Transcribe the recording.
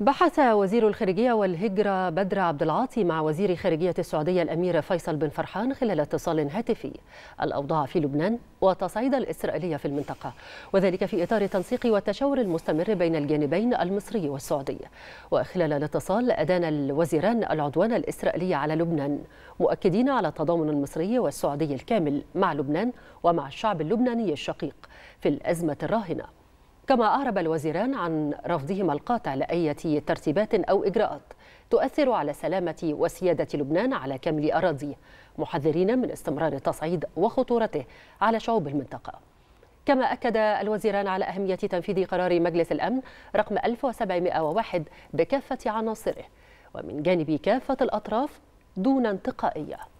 بحث وزير الخارجية والهجرة بدر عبد العاطي مع وزير خارجية السعودية الأمير فيصل بن فرحان خلال اتصال هاتفي الأوضاع في لبنان وتصعيد الإسرائيلية في المنطقة وذلك في إطار التنسيق والتشاور المستمر بين الجانبين المصري والسعودي وخلال الاتصال أدان الوزيران العدوان الإسرائيلي على لبنان مؤكدين على التضامن المصري والسعودي الكامل مع لبنان ومع الشعب اللبناني الشقيق في الأزمة الراهنة كما أعرب الوزيران عن رفضهما القاطع لأية ترتيبات أو إجراءات تؤثر على سلامة وسيادة لبنان على كامل أراضيه محذرين من استمرار التصعيد وخطورته على شعوب المنطقة كما أكد الوزيران على أهمية تنفيذ قرار مجلس الأمن رقم 1701 بكافة عناصره ومن جانب كافة الأطراف دون انتقائية